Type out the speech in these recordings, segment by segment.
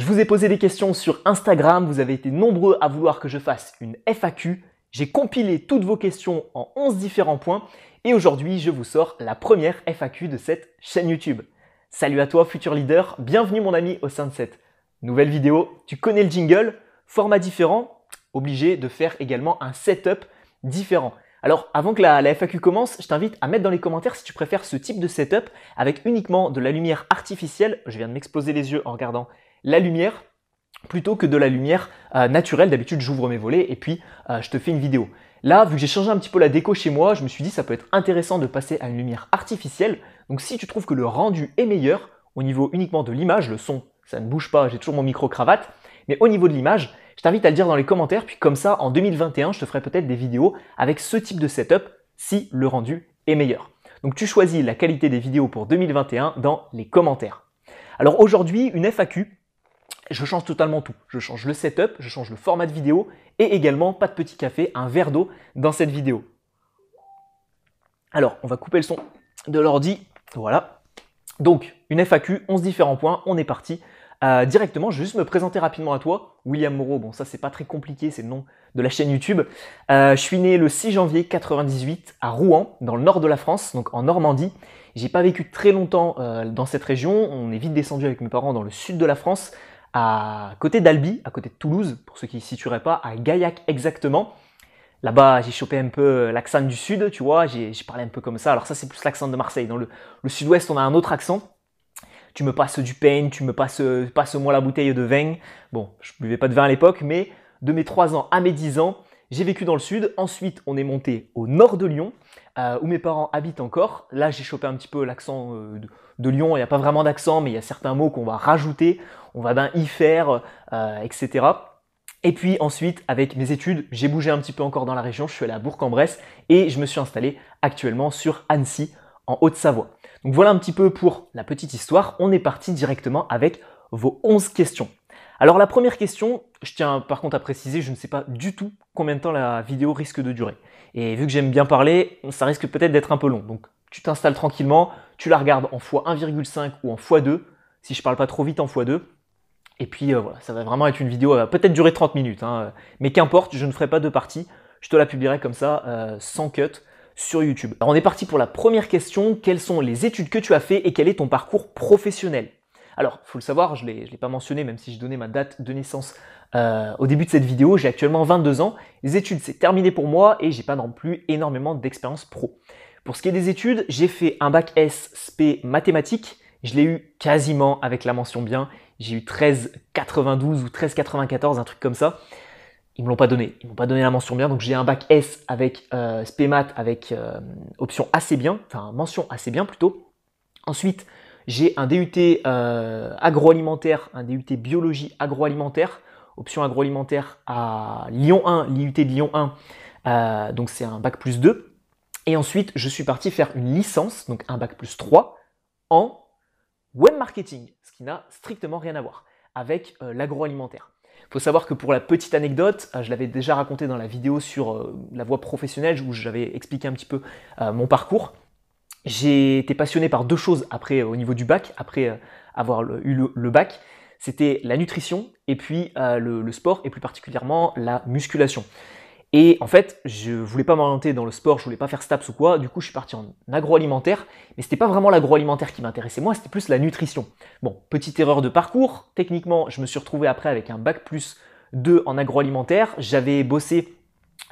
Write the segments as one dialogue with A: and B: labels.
A: Je vous ai posé des questions sur Instagram, vous avez été nombreux à vouloir que je fasse une FAQ. J'ai compilé toutes vos questions en 11 différents points et aujourd'hui je vous sors la première FAQ de cette chaîne YouTube. Salut à toi futur leader, bienvenue mon ami au sein de cette nouvelle vidéo. Tu connais le jingle, format différent, obligé de faire également un setup différent. Alors avant que la, FAQ commence, je t'invite à mettre dans les commentaires si tu préfères ce type de setup avec uniquement de la lumière artificielle. Je viens de m'exploser les yeux en regardant la lumière plutôt que de la lumière euh, naturelle. D'habitude, j'ouvre mes volets et puis euh, je te fais une vidéo. Là, vu que j'ai changé un petit peu la déco chez moi, je me suis dit ça peut être intéressant de passer à une lumière artificielle. Donc si tu trouves que le rendu est meilleur au niveau uniquement de l'image, le son, ça ne bouge pas, j'ai toujours mon micro cravate, mais au niveau de l'image, je t'invite à le dire dans les commentaires puis comme ça en 2021, je te ferai peut-être des vidéos avec ce type de setup si le rendu est meilleur. Donc tu choisis la qualité des vidéos pour 2021 dans les commentaires. Alors aujourd'hui, une FAQ je change totalement tout. Je change le setup, je change le format de vidéo et également, pas de petit café, un verre d'eau dans cette vidéo. Alors, on va couper le son de l'ordi. Voilà. Donc, une FAQ, 11 différents points, on est parti. Euh, directement, je vais juste me présenter rapidement à toi. William Moreau, bon ça c'est pas très compliqué, c'est le nom de la chaîne YouTube. Euh, je suis né le 6 janvier 98 à Rouen, dans le nord de la France, donc en Normandie. J'ai pas vécu très longtemps euh, dans cette région, on est vite descendu avec mes parents dans le sud de la France, à côté d'Albi, à côté de Toulouse, pour ceux qui ne situeraient pas, à Gaillac exactement. Là-bas, j'ai chopé un peu l'accent du sud, tu vois, j'ai parlé un peu comme ça. Alors ça, c'est plus l'accent de Marseille. Dans le, sud-ouest, on a un autre accent. Tu me passes du pain, tu me passes, passe moi la bouteille de vin. Bon, je ne buvais pas de vin à l'époque, mais de mes 3 ans à mes 10 ans, j'ai vécu dans le sud. Ensuite, on est monté au nord de Lyon. Euh, où mes parents habitent encore. Là, j'ai chopé un petit peu l'accent euh, de, Lyon. Il n'y a pas vraiment d'accent, mais il y a certains mots qu'on va rajouter, on va bien y faire, euh, etc. Et puis ensuite, avec mes études, j'ai bougé un petit peu encore dans la région. Je suis allé à Bourg-en-Bresse et je me suis installé actuellement sur Annecy, en Haute-Savoie. Donc voilà un petit peu pour la petite histoire. On est parti directement avec vos 11 questions. Alors la première question, je tiens par contre à préciser, je ne sais pas du tout combien de temps la vidéo risque de durer. Et vu que j'aime bien parler, ça risque peut-être d'être un peu long. Donc tu t'installes tranquillement, tu la regardes en x1,5 ou en x2, si je parle pas trop vite en x2. Et puis euh, voilà, ça va vraiment être une vidéo, elle euh, va peut-être durer 30 minutes, hein. mais qu'importe, je ne ferai pas de parties, je te la publierai comme ça, euh, sans cut, sur YouTube. Alors on est parti pour la première question, quelles sont les études que tu as fait et quel est ton parcours professionnel alors, faut le savoir, je ne l'ai pas mentionné, même si je donné ma date de naissance euh, au début de cette vidéo, j'ai actuellement 22 ans, les études c'est terminé pour moi et j'ai pas non plus énormément d'expérience pro. Pour ce qui est des études, j'ai fait un bac S SP mathématiques, je l'ai eu quasiment avec la mention bien, j'ai eu 13,92 ou 13,94, un truc comme ça. Ils me l'ont pas donné, ils m'ont pas donné la mention bien, donc j'ai un bac S avec euh, SP math avec euh, option assez bien, enfin mention assez bien plutôt. Ensuite, j'ai un DUT euh, agroalimentaire, un DUT biologie agroalimentaire, option agroalimentaire à Lyon 1, l'IUT de Lyon 1, euh, donc c'est un bac plus 2. Et ensuite, je suis parti faire une licence, donc un bac plus 3, en web marketing, ce qui n'a strictement rien à voir avec euh, l'agroalimentaire. Il faut savoir que pour la petite anecdote, je l'avais déjà raconté dans la vidéo sur la voie professionnelle où j'avais expliqué un petit peu mon parcours j'ai été passionné par deux choses après euh, au niveau du bac, après euh, avoir eu le, bac. C'était la nutrition et puis euh, le, sport et plus particulièrement la musculation. Et en fait, je voulais pas m'orienter dans le sport, je voulais pas faire STAPS ou quoi. Du coup, je suis parti en agroalimentaire, mais c'était pas vraiment l'agroalimentaire qui m'intéressait moi, c'était plus la nutrition. Bon, petite erreur de parcours. Techniquement, je me suis retrouvé après avec un bac plus 2 en agroalimentaire. J'avais bossé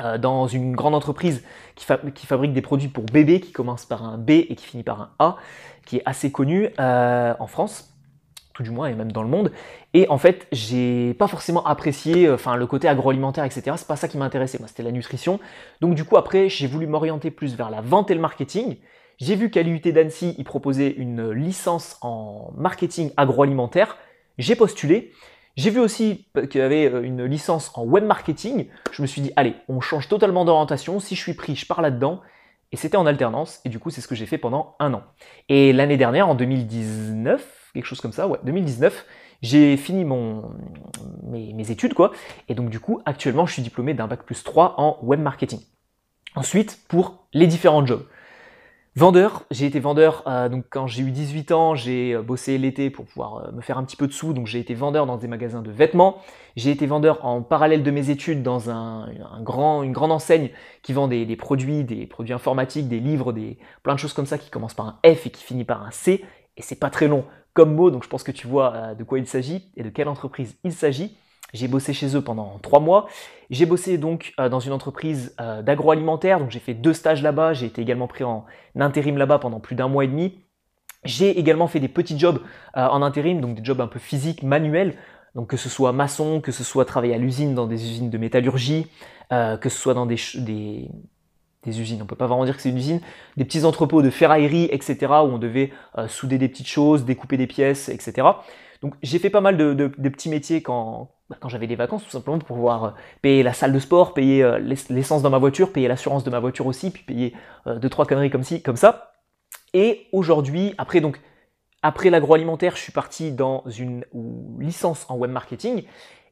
A: euh, dans une grande entreprise qui, fabrique des produits pour bébés, qui commence par un B et qui finit par un A, qui est assez connu euh, en France, tout du moins, et même dans le monde. Et en fait, j'ai pas forcément apprécié euh, enfin, le côté agroalimentaire, etc. C'est pas ça qui m'intéressait, c'était la nutrition. Donc du coup, après, j'ai voulu m'orienter plus vers la vente et le marketing. J'ai vu qu'à l'IUT d'Annecy, ils proposaient une licence en marketing agroalimentaire. J'ai postulé j'ai vu aussi qu'il y avait euh, une licence en web marketing. Je me suis dit, allez, on change totalement d'orientation. Si je suis pris, je pars là-dedans. Et c'était en alternance. Et du coup, c'est ce que j'ai fait pendant un an. Et l'année dernière, en 2019, quelque chose comme ça, ouais, 2019, j'ai fini mes, études, quoi. Et donc, du coup, actuellement, je suis diplômé d'un bac plus 3 en web marketing. Ensuite, pour les différents jobs. Vendeur, j'ai été vendeur euh, donc quand j'ai eu 18 ans, j'ai euh, bossé l'été pour pouvoir euh, me faire un petit peu de sous, donc j'ai été vendeur dans des magasins de vêtements. J'ai été vendeur en parallèle de mes études dans un, une grande enseigne qui vend des, produits, des produits informatiques, des livres, des plein de choses comme ça qui commencent par un F et qui finit par un C. Et c'est pas très long comme mot, donc je pense que tu vois de quoi il s'agit et de quelle entreprise il s'agit. J'ai bossé chez eux pendant trois mois. J'ai bossé donc euh, dans une entreprise euh, d'agroalimentaire, donc j'ai fait deux stages là-bas. J'ai été également pris en intérim là-bas pendant plus d'un mois et demi. J'ai également fait des petits jobs euh, en intérim, donc des jobs un peu physiques, manuels. Donc que ce soit maçon, que ce soit travailler à l'usine dans des usines de métallurgie, que ce soit dans des, des, usines, on peut pas vraiment dire que c'est une usine, des petits entrepôts de ferraillerie, etc., où on devait souder des petites choses, découper des pièces, etc. Donc j'ai fait pas mal de, petits métiers quand, bah, quand j'avais des vacances, tout simplement pour pouvoir euh, payer la salle de sport, payer euh, l'essence dans ma voiture, payer l'assurance de ma voiture aussi, puis payer euh, deux, trois conneries comme ci, comme ça. Et aujourd'hui, après donc après l'agroalimentaire, je suis parti dans une licence en web marketing.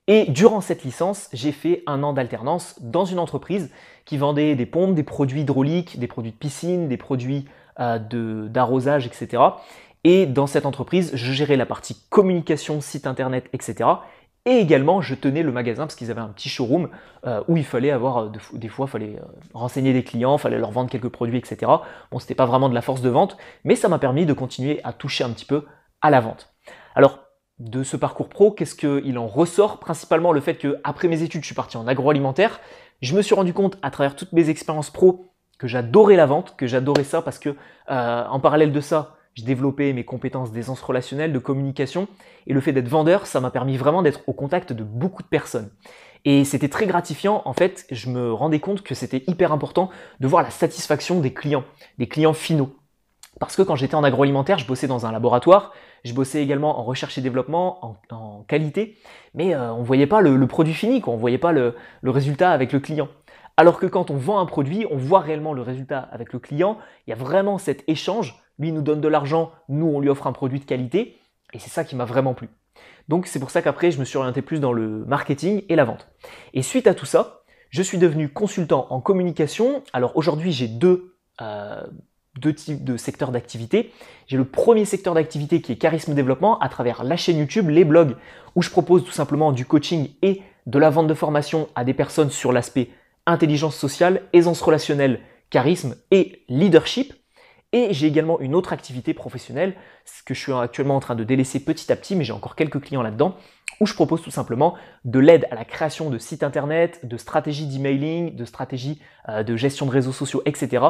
A: Et durant cette licence, j'ai fait un an d'alternance dans une entreprise qui vendait des pompes, des produits hydrauliques, des produits de piscine, des produits d'arrosage, etc. Et dans cette entreprise, je gérais la partie communication, site internet, etc. Et également, je tenais le magasin parce qu'ils avaient un petit showroom euh, où il fallait avoir, euh, des fois, il fallait euh, renseigner des clients, il fallait leur vendre quelques produits, etc. Bon, ce n'était pas vraiment de la force de vente, mais ça m'a permis de continuer à toucher un petit peu à la vente. Alors, de ce parcours pro, qu'est-ce qu'il en ressort Principalement le fait qu'après mes études, je suis parti en agroalimentaire. Je me suis rendu compte, à travers toutes mes expériences pro, que j'adorais la vente, que j'adorais ça parce que, en parallèle de ça, j'ai développé mes compétences d'aisance relationnelle, de communication, et le fait d'être vendeur, ça m'a permis vraiment d'être au contact de beaucoup de personnes. Et c'était très gratifiant, en fait, je me rendais compte que c'était hyper important de voir la satisfaction des clients, des clients finaux. Parce que quand j'étais en agroalimentaire, je bossais dans un laboratoire, je bossais également en recherche et développement, en, qualité, mais euh, on ne voyait pas le, produit fini, on ne voyait pas le résultat avec le client. Alors que quand on vend un produit, on voit réellement le résultat avec le client, il y a vraiment cet échange, lui nous donne de l'argent, nous on lui offre un produit de qualité, et c'est ça qui m'a vraiment plu. Donc c'est pour ça qu'après je me suis orienté plus dans le marketing et la vente. Et suite à tout ça, je suis devenu consultant en communication. Alors aujourd'hui j'ai deux, euh, deux types de secteurs d'activité. J'ai le premier secteur d'activité qui est charisme développement à travers la chaîne YouTube, les blogs, où je propose tout simplement du coaching et de la vente de formation à des personnes sur l'aspect intelligence sociale, aisance relationnelle, charisme et leadership. Et j'ai également une autre activité professionnelle, ce que je suis actuellement en train de délaisser petit à petit, mais j'ai encore quelques clients là-dedans, où je propose tout simplement de l'aide à la création de sites internet, de stratégies d'emailing, de stratégies euh, de gestion de réseaux sociaux, etc.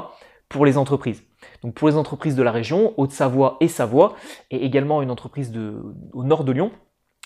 A: pour les entreprises. Donc pour les entreprises de la région, Haute-Savoie et Savoie, et également une entreprise au nord de Lyon,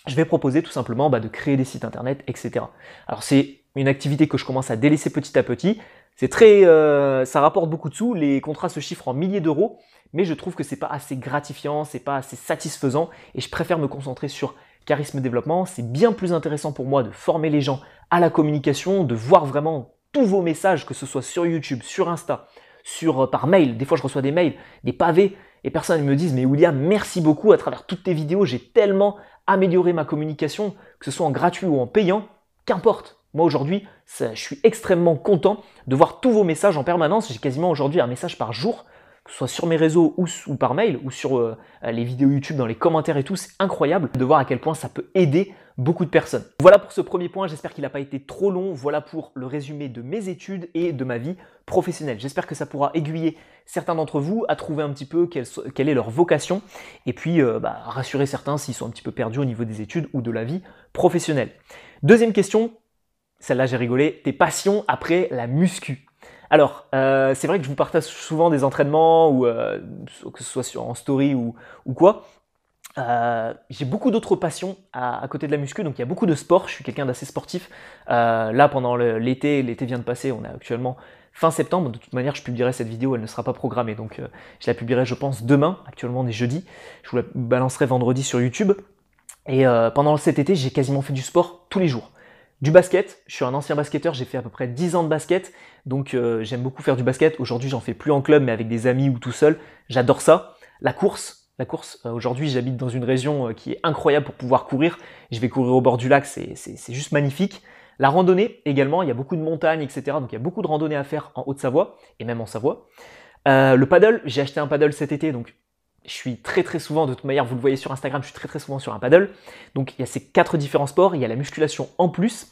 A: je vais proposer tout simplement bah, de créer des sites internet, etc. Alors c'est une activité que je commence à délaisser petit à petit. C'est très, euh, ça rapporte beaucoup de sous. Les contrats se chiffrent en milliers d'euros, mais je trouve que c'est pas assez gratifiant, c'est pas assez satisfaisant, et je préfère me concentrer sur charisme développement. C'est bien plus intéressant pour moi de former les gens à la communication, de voir vraiment tous vos messages, que ce soit sur YouTube, sur Insta, sur euh, par mail. Des fois, je reçois des mails, des pavés, et personne ne me dit, mais William, merci beaucoup à travers toutes tes vidéos, j'ai tellement amélioré ma communication, que ce soit en gratuit ou en payant, qu'importe. Moi aujourd'hui, je suis extrêmement content de voir tous vos messages en permanence. J'ai quasiment aujourd'hui un message par jour, que ce soit sur mes réseaux ou, par mail ou sur euh, les vidéos YouTube, dans les commentaires et tout. C'est incroyable de voir à quel point ça peut aider beaucoup de personnes. Voilà pour ce premier point, j'espère qu'il n'a pas été trop long. Voilà pour le résumé de mes études et de ma vie professionnelle. J'espère que ça pourra aiguiller certains d'entre vous à trouver un petit peu quelle, est leur vocation et puis euh, bah, rassurer certains s'ils sont un petit peu perdus au niveau des études ou de la vie professionnelle. Deuxième question, celle-là j'ai rigolé, tes passions après la muscu. Alors, euh, c'est vrai que je vous partage souvent des entraînements, ou euh, que ce soit sur, en story ou, ou quoi. Euh, j'ai beaucoup d'autres passions à, à, côté de la muscu, donc il y a beaucoup de sport, je suis quelqu'un d'assez sportif. là, pendant l'été, l'été vient de passer, on est actuellement fin septembre, de toute manière je publierai cette vidéo, elle ne sera pas programmée, donc je la publierai je pense demain, actuellement on est jeudi, je vous la balancerai vendredi sur YouTube. Et pendant cet été, j'ai quasiment fait du sport tous les jours. Du basket, je suis un ancien basketteur, j'ai fait à peu près 10 ans de basket, donc euh, j'aime beaucoup faire du basket. Aujourd'hui, j'en fais plus en club, mais avec des amis ou tout seul. J'adore ça. La course, la course. Euh, aujourd'hui, j'habite dans une région euh, qui est incroyable pour pouvoir courir. Je vais courir au bord du lac, c'est juste magnifique. La randonnée également, il y a beaucoup de montagnes, etc. Donc il y a beaucoup de randonnées à faire en Haute-Savoie et même en Savoie. le paddle, j'ai acheté un paddle cet été, donc je suis très très souvent, de toute manière, vous le voyez sur Instagram, je suis très très souvent sur un paddle. Donc il y a ces quatre différents sports, il y a la musculation en plus.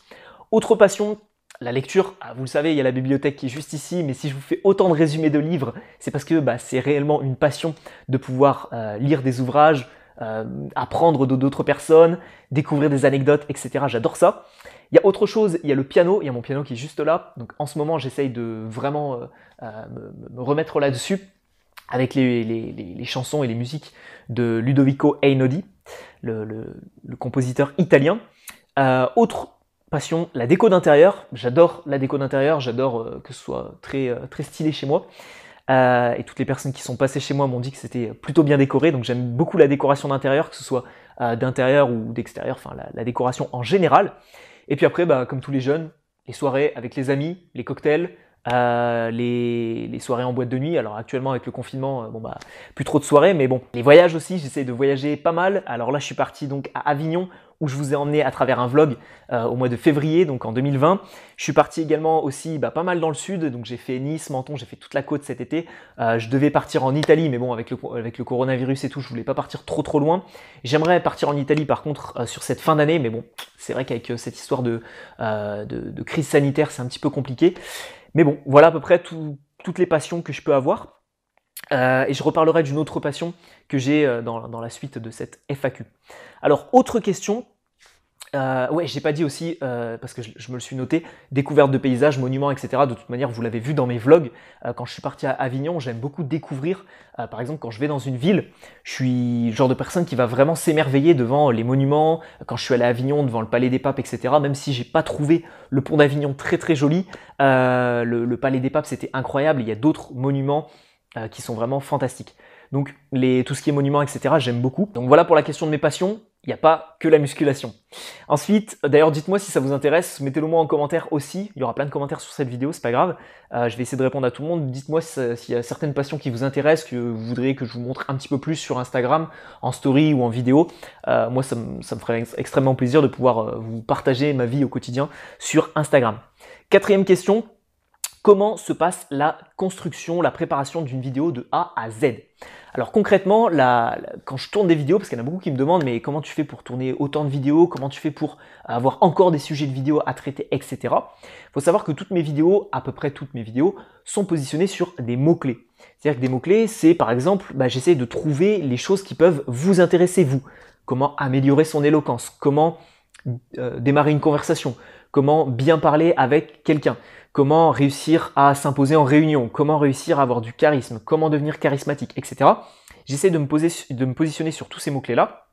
A: Autre passion, la lecture. Ah, vous le savez, il y a la bibliothèque qui est juste ici, mais si je vous fais autant de résumés de livres, c'est parce que bah, c'est réellement une passion de pouvoir euh, lire des ouvrages, euh, apprendre de d'autres personnes, découvrir des anecdotes, etc. J'adore ça. Il y a autre chose, il y a le piano, il y a mon piano qui est juste là. Donc en ce moment, j'essaye de vraiment euh, me remettre là-dessus avec les, les, les, chansons et les musiques de Ludovico Einaudi, le, le, compositeur italien. Euh, autre passion, la déco d'intérieur. J'adore la déco d'intérieur, j'adore euh, que ce soit très, euh, très stylé chez moi. et toutes les personnes qui sont passées chez moi m'ont dit que c'était plutôt bien décoré, donc j'aime beaucoup la décoration d'intérieur, que ce soit d'intérieur ou d'extérieur, enfin la, la, décoration en général. Et puis après, bah, comme tous les jeunes, les soirées avec les amis, les cocktails, euh, les, soirées en boîte de nuit. Alors actuellement avec le confinement, euh, bon bah plus trop de soirées, mais bon, les voyages aussi, j'essaie de voyager pas mal. Alors là, je suis parti donc à Avignon où je vous ai emmené à travers un vlog euh, au mois de février, donc en 2020. Je suis parti également aussi bah, pas mal dans le sud, donc j'ai fait Nice, Menton, j'ai fait toute la côte cet été. je devais partir en Italie, mais bon, avec le, coronavirus et tout, je voulais pas partir trop trop loin. J'aimerais partir en Italie par contre sur cette fin d'année, mais bon, c'est vrai qu'avec cette histoire de crise sanitaire, c'est un petit peu compliqué. Mais bon, voilà à peu près toutes les passions que je peux avoir. Euh, et je reparlerai d'une autre passion que j'ai euh, dans, dans, la suite de cette FAQ. Alors, autre question, euh, ouais, j'ai pas dit aussi, euh, parce que je, me le suis noté, découverte de paysages, monuments, etc. De toute manière, vous l'avez vu dans mes vlogs, euh, quand je suis parti à Avignon, j'aime beaucoup découvrir, euh, par exemple, quand je vais dans une ville, je suis le genre de personne qui va vraiment s'émerveiller devant les monuments, quand je suis allé à Avignon, devant le Palais des Papes, etc. Même si j'ai pas trouvé le pont d'Avignon très très joli, le, Palais des Papes, c'était incroyable, il y a d'autres monuments qui sont vraiment fantastiques. Donc tout ce qui est monuments, etc., j'aime beaucoup. Donc voilà pour la question de mes passions il n'y a pas que la musculation. Ensuite, euh, d'ailleurs, dites-moi si ça vous intéresse, mettez-le moi en commentaire aussi. Il y aura plein de commentaires sur cette vidéo, c'est pas grave. Euh, je vais essayer de répondre à tout le monde. Dites-moi s'il y a certaines passions qui vous intéressent, que vous voudriez que je vous montre un petit peu plus sur Instagram, en story ou en vidéo. Euh, moi, ça, me ferait extrêmement plaisir de pouvoir vous partager ma vie au quotidien sur Instagram. Quatrième question, comment se passe la construction, la préparation d'une vidéo de A à Z alors concrètement, quand je tourne des vidéos, parce qu'il y en a beaucoup qui me demandent, mais comment tu fais pour tourner autant de vidéos, comment tu fais pour avoir encore des sujets de vidéos à traiter, etc. Il faut savoir que toutes mes vidéos, à peu près toutes mes vidéos, sont positionnées sur des mots-clés. C'est-à-dire que des mots-clés, c'est par exemple, bah, j'essaie de trouver les choses qui peuvent vous intéresser, vous. Comment améliorer son éloquence, comment euh, démarrer une conversation, comment bien parler avec quelqu'un, comment réussir à s'imposer en réunion, comment réussir à avoir du charisme, comment devenir charismatique, etc. J'essaie de, me de me positionner sur tous ces mots-clés-là.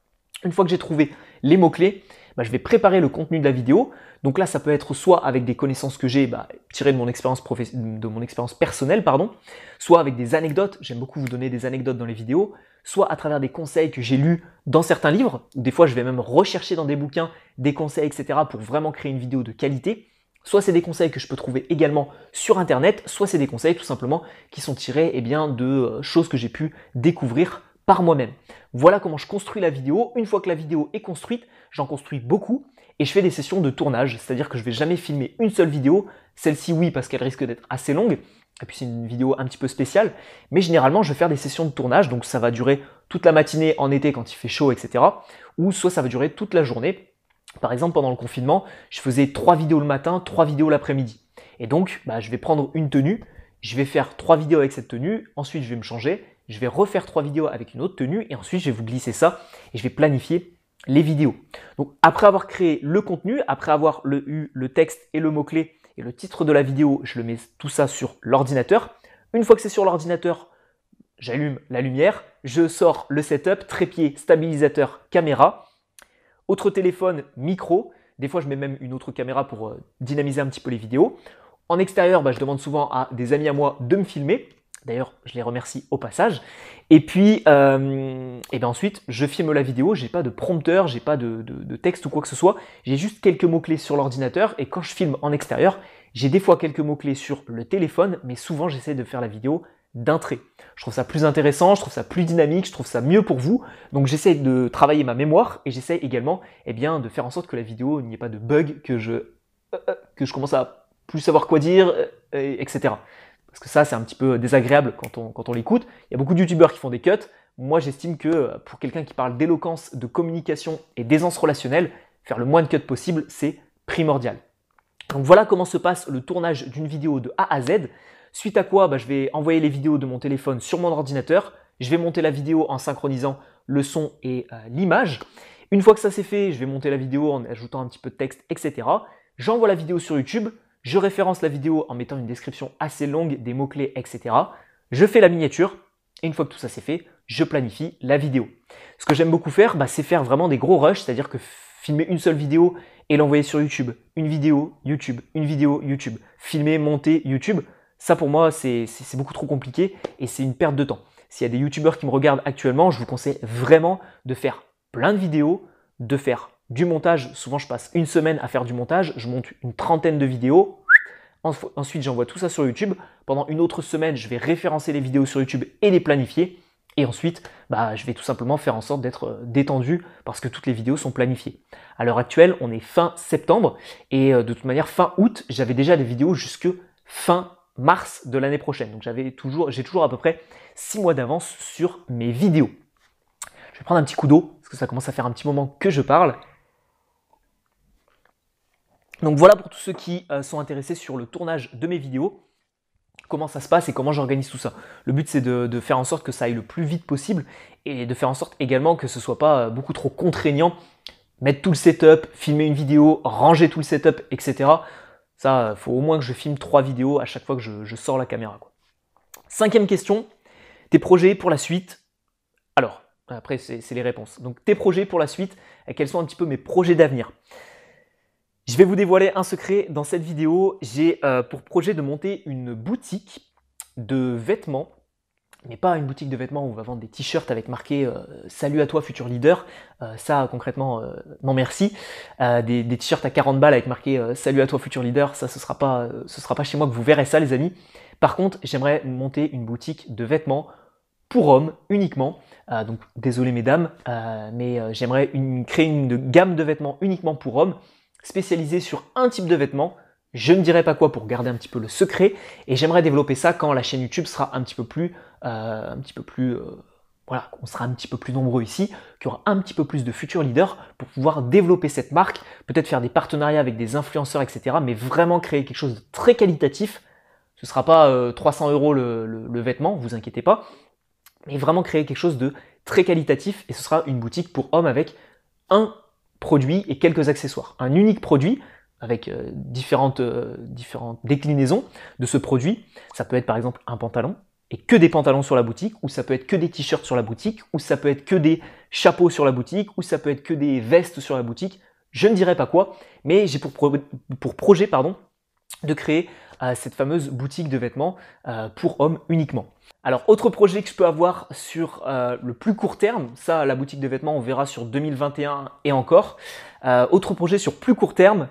A: Une fois que j'ai trouvé les mots-clés, bah, je vais préparer le contenu de la vidéo. Donc là, ça peut être soit avec des connaissances que j'ai bah, tirées de mon expérience de mon expérience personnelle, pardon, soit avec des anecdotes. J'aime beaucoup vous donner des anecdotes dans les vidéos, soit à travers des conseils que j'ai lus dans certains livres, ou des fois je vais même rechercher dans des bouquins des conseils, etc., pour vraiment créer une vidéo de qualité. Soit c'est des conseils que je peux trouver également sur Internet, soit c'est des conseils tout simplement qui sont tirés eh bien, de euh, choses que j'ai pu découvrir par moi-même. Voilà comment je construis la vidéo. Une fois que la vidéo est construite, j'en construis beaucoup et je fais des sessions de tournage, c'est-à-dire que je vais jamais filmer une seule vidéo. Celle-ci oui parce qu'elle risque d'être assez longue, et puis c'est une vidéo un petit peu spéciale. Mais généralement, je vais faire des sessions de tournage, donc ça va durer toute la matinée en été quand il fait chaud, etc. Ou soit ça va durer toute la journée. Par exemple, pendant le confinement, je faisais trois vidéos le matin, trois vidéos l'après-midi. Et donc, bah, je vais prendre une tenue, je vais faire trois vidéos avec cette tenue, ensuite je vais me changer, je vais refaire trois vidéos avec une autre tenue, et ensuite je vais vous glisser ça, et je vais planifier les vidéos. Donc après avoir créé le contenu, après avoir eu le texte et le mot-clé et le titre de la vidéo, je le mets tout ça sur l'ordinateur. Une fois que c'est sur l'ordinateur, j'allume la lumière, je sors le setup, trépied, stabilisateur, caméra, autre téléphone, micro. Des fois, je mets même une autre caméra pour euh, dynamiser un petit peu les vidéos. En extérieur, bah, je demande souvent à des amis à moi de me filmer. D'ailleurs, je les remercie au passage. Et puis, euh, et ben ensuite, je filme la vidéo. J'ai pas de prompteur, j'ai pas de, texte ou quoi que ce soit. J'ai juste quelques mots clés sur l'ordinateur. Et quand je filme en extérieur, j'ai des fois quelques mots clés sur le téléphone, mais souvent j'essaie de faire la vidéo d'un trait. Je trouve ça plus intéressant, je trouve ça plus dynamique, je trouve ça mieux pour vous. Donc j'essaie de travailler ma mémoire et j'essaie également eh bien, de faire en sorte que la vidéo n'y ait pas de bug, que je, euh, euh, commence à plus savoir quoi dire, etc parce que ça c'est un petit peu désagréable quand on, l'écoute. Il y a beaucoup de youtubeurs qui font des cuts. Moi j'estime que euh, pour quelqu'un qui parle d'éloquence, de communication et d'aisance relationnelle, faire le moins de cuts possible, c'est primordial. Donc voilà comment se passe le tournage d'une vidéo de A à Z, suite à quoi bah, je vais envoyer les vidéos de mon téléphone sur mon ordinateur, je vais monter la vidéo en synchronisant le son et euh, l'image. Une fois que ça c'est fait, je vais monter la vidéo en ajoutant un petit peu de texte, etc. J'envoie la vidéo sur YouTube, je référence la vidéo en mettant une description assez longue des mots-clés, etc. Je fais la miniature, et une fois que tout ça c'est fait, je planifie la vidéo. Ce que j'aime beaucoup faire, bah, c'est faire vraiment des gros rushs, c'est-à-dire que filmer une seule vidéo et l'envoyer sur YouTube, une vidéo, YouTube, une vidéo, YouTube, filmer, monter, YouTube, ça pour moi c'est beaucoup trop compliqué et c'est une perte de temps. S'il y a des YouTubeurs qui me regardent actuellement, je vous conseille vraiment de faire plein de vidéos, de faire du montage, souvent je passe une semaine à faire du montage, je monte une trentaine de vidéos, ensuite j'envoie tout ça sur YouTube, pendant une autre semaine je vais référencer les vidéos sur YouTube et les planifier, et ensuite bah, je vais tout simplement faire en sorte d'être euh, détendu parce que toutes les vidéos sont planifiées. À l'heure actuelle on est fin septembre, et euh, de toute manière fin août j'avais déjà des vidéos jusque fin mars de l'année prochaine, donc j'avais toujours, j'ai toujours à peu près six mois d'avance sur mes vidéos. Je vais prendre un petit coup d'eau, parce que ça commence à faire un petit moment que je parle. Donc voilà pour tous ceux qui euh, sont intéressés sur le tournage de mes vidéos, comment ça se passe et comment j'organise tout ça. Le but c'est de, faire en sorte que ça aille le plus vite possible et de faire en sorte également que ce ne soit pas euh, beaucoup trop contraignant, mettre tout le setup, filmer une vidéo, ranger tout le setup, etc. Ça, euh, faut au moins que je filme trois vidéos à chaque fois que je, sors la caméra. Cinquième question, tes projets pour la suite. Alors, après c'est les réponses. Donc tes projets pour la suite, quels sont un petit peu mes projets d'avenir je vais vous dévoiler un secret dans cette vidéo. J'ai euh, pour projet de monter une boutique de vêtements, mais pas une boutique de vêtements où on va vendre des t-shirts avec marqué euh, Salut à toi futur leader euh, ça concrètement, non merci. des, t-shirts à 40 balles avec marqué Salut à toi futur leader, ça ce sera pas, ce sera pas chez moi que vous verrez ça les amis. Par contre, j'aimerais monter une boutique de vêtements pour hommes uniquement. donc désolé mesdames, mais j'aimerais créer une gamme de vêtements uniquement pour hommes spécialisé sur un type de vêtement. Je ne dirai pas quoi pour garder un petit peu le secret et j'aimerais développer ça quand la chaîne YouTube sera un petit peu plus, euh, un petit peu plus, euh, voilà, on sera un petit peu plus nombreux ici, qu'il y aura un petit peu plus de futurs leaders pour pouvoir développer cette marque, peut-être faire des partenariats avec des influenceurs, etc. Mais vraiment créer quelque chose de très qualitatif. Ce ne sera pas 300 euh, euros le, le vêtement, vous inquiétez pas, mais vraiment créer quelque chose de très qualitatif et ce sera une boutique pour hommes avec un produit et quelques accessoires. Un unique produit avec euh, différentes, euh, différentes déclinaisons de ce produit. Ça peut être par exemple un pantalon et que des pantalons sur la boutique, ou ça peut être que des t-shirts sur la boutique, ou ça peut être que des chapeaux sur la boutique, ou ça peut être que des vestes sur la boutique. Je ne dirais pas quoi, mais j'ai pour, pour projet pardon, de créer euh, cette fameuse boutique de vêtements pour hommes uniquement. Alors, autre projet que je peux avoir sur euh, le plus court terme, ça, la boutique de vêtements, on verra sur 2021 et encore. Euh, autre projet sur plus court terme,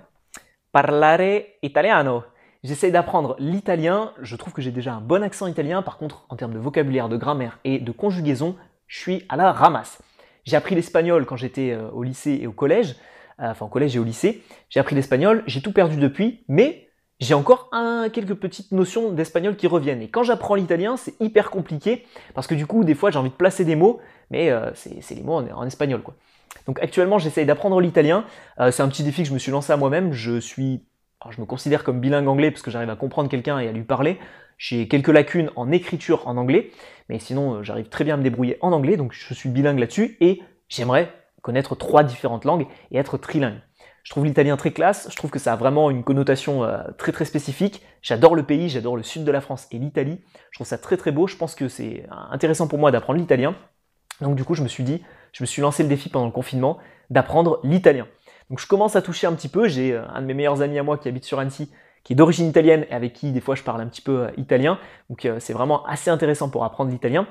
A: parlare italiano. J'essaie d'apprendre l'italien, je trouve que j'ai déjà un bon accent italien, par contre, en termes de vocabulaire, de grammaire et de conjugaison, je suis à la ramasse. J'ai appris l'espagnol quand j'étais euh, au lycée et au collège, enfin au collège et au lycée, j'ai appris l'espagnol, j'ai tout perdu depuis, mais j'ai encore un, quelques petites notions d'espagnol qui reviennent. Et quand j'apprends l'italien, c'est hyper compliqué parce que du coup, des fois, j'ai envie de placer des mots, mais euh, c'est les mots en, espagnol, quoi. Donc actuellement, j'essaye d'apprendre l'italien. Euh, c'est un petit défi que je me suis lancé à moi-même. Je suis, je me considère comme bilingue anglais parce que j'arrive à comprendre quelqu'un et à lui parler. J'ai quelques lacunes en écriture en anglais, mais sinon, euh, j'arrive très bien à me débrouiller en anglais. Donc je suis bilingue là-dessus et j'aimerais connaître trois différentes langues et être trilingue. Je trouve l'italien très classe, je trouve que ça a vraiment une connotation euh, très très spécifique. J'adore le pays, j'adore le sud de la France et l'Italie. Je trouve ça très très beau, je pense que c'est euh, intéressant pour moi d'apprendre l'italien. Donc du coup, je me suis dit, je me suis lancé le défi pendant le confinement d'apprendre l'italien. Donc je commence à toucher un petit peu, j'ai euh, un de mes meilleurs amis à moi qui habite sur Annecy qui est d'origine italienne et avec qui des fois je parle un petit peu italien. Donc c'est vraiment assez intéressant pour apprendre l'italien.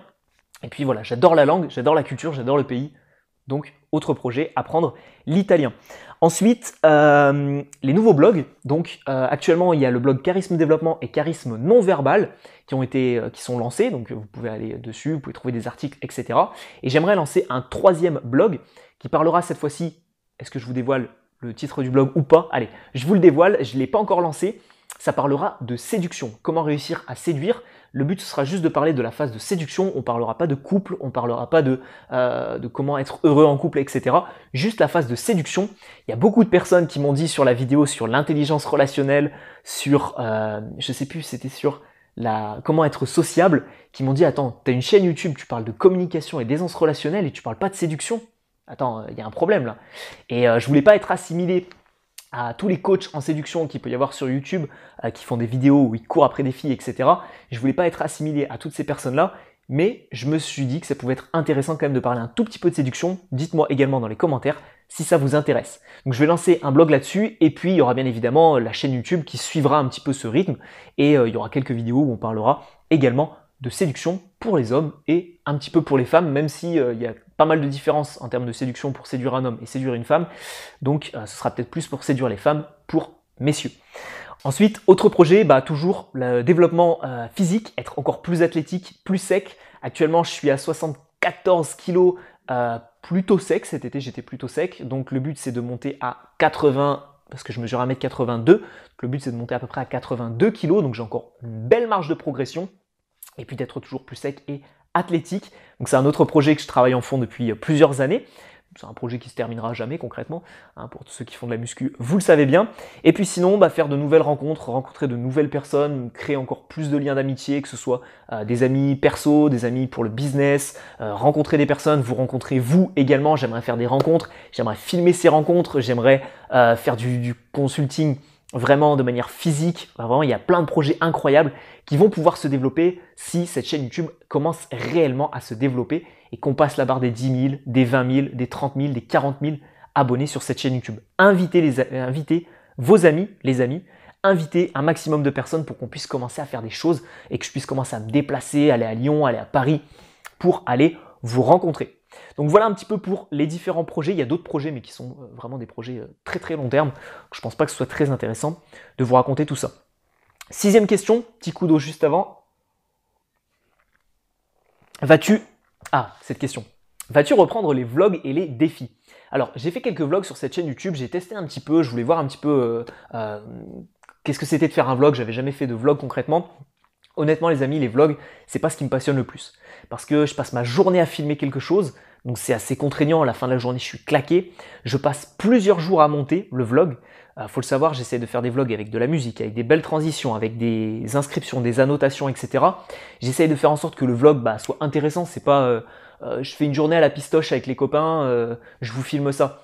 A: Et puis voilà, j'adore la langue, j'adore la culture, j'adore le pays. Donc, autre projet, apprendre l'italien. Ensuite, euh, les nouveaux blogs. Donc, euh, actuellement, il y a le blog Charisme Développement et Charisme Non Verbal qui ont été, euh, qui sont lancés. Donc, vous pouvez aller dessus, vous pouvez trouver des articles, etc. Et j'aimerais lancer un troisième blog qui parlera cette fois-ci. Est-ce que je vous dévoile le titre du blog ou pas Allez, je vous le dévoile. Je ne l'ai pas encore lancé. Ça parlera de séduction. Comment réussir à séduire le but, ce sera juste de parler de la phase de séduction. On parlera pas de couple, on parlera pas de, euh, de comment être heureux en couple, etc. Juste la phase de séduction. Il y a beaucoup de personnes qui m'ont dit sur la vidéo sur l'intelligence relationnelle, sur, je euh, je sais plus, c'était sur la, comment être sociable, qui m'ont dit attends, as une chaîne YouTube, tu parles de communication et d'aisance relationnelle et tu parles pas de séduction. Attends, il y a un problème là. Et euh, je voulais pas être assimilé à tous les coachs en séduction qu'il peut y avoir sur YouTube, euh, qui font des vidéos où ils courent après des filles, etc. Je voulais pas être assimilé à toutes ces personnes-là, mais je me suis dit que ça pouvait être intéressant quand même de parler un tout petit peu de séduction. Dites-moi également dans les commentaires si ça vous intéresse. Donc je vais lancer un blog là-dessus, et puis il y aura bien évidemment la chaîne YouTube qui suivra un petit peu ce rythme, et euh, il y aura quelques vidéos où on parlera également de séduction pour les hommes et un petit peu pour les femmes, même si euh, y a pas mal de différences en termes de séduction pour séduire un homme et séduire une femme. Donc euh, ce sera peut-être plus pour séduire les femmes pour messieurs. Ensuite, autre projet, bah, toujours le développement euh, physique, être encore plus athlétique, plus sec. Actuellement, je suis à 74 kg euh, plutôt sec. Cet été, j'étais plutôt sec. Donc le but, c'est de monter à 80 parce que je mesure 1m82. le but, c'est de monter à peu près à 82 kg. Donc j'ai encore une belle marge de progression. Et puis d'être toujours plus sec et athlétique. Donc c'est un autre projet que je travaille en fond depuis euh, plusieurs années. C'est un projet qui se terminera jamais concrètement. Hein, pour tous ceux qui font de la muscu, vous le savez bien. Et puis sinon, bah, faire de nouvelles rencontres, rencontrer de nouvelles personnes, créer encore plus de liens d'amitié, que ce soit euh, des amis perso, des amis pour le business, euh, rencontrer des personnes, vous rencontrez vous également. J'aimerais faire des rencontres, j'aimerais filmer ces rencontres, j'aimerais faire du consulting vraiment de manière physique. Vraiment, il y a plein de projets incroyables qui vont pouvoir se développer si cette chaîne YouTube commence réellement à se développer et qu'on passe la barre des 10 000, des 20 000, des 30 000, des 40 000 abonnés sur cette chaîne YouTube. Invitez, les, euh, invitez vos amis, les amis, invitez un maximum de personnes pour qu'on puisse commencer à faire des choses et que je puisse commencer à me déplacer, aller à Lyon, aller à Paris pour aller vous rencontrer. Donc voilà un petit peu pour les différents projets. Il y a d'autres projets, mais qui sont euh, vraiment des projets euh, très très long terme. Je ne pense pas que ce soit très intéressant de vous raconter tout ça. Sixième question, petit coup d'eau juste avant. Vas-tu... Ah, cette question. Vas-tu reprendre les vlogs et les défis Alors, j'ai fait quelques vlogs sur cette chaîne YouTube, j'ai testé un petit peu, je voulais voir un petit peu euh, qu'est-ce que c'était de faire un vlog, j'avais jamais fait de vlog concrètement. Honnêtement les amis, les vlogs, c'est pas ce qui me passionne le plus parce que je passe ma journée à filmer quelque chose, donc c'est assez contraignant, à la fin de la journée je suis claqué, je passe plusieurs jours à monter le vlog, Il euh, faut le savoir, j'essaie de faire des vlogs avec de la musique, avec des belles transitions, avec des inscriptions, des annotations, etc. J'essaie de faire en sorte que le vlog bah, soit intéressant, c'est pas euh, euh, je fais une journée à la pistoche avec les copains, je vous filme ça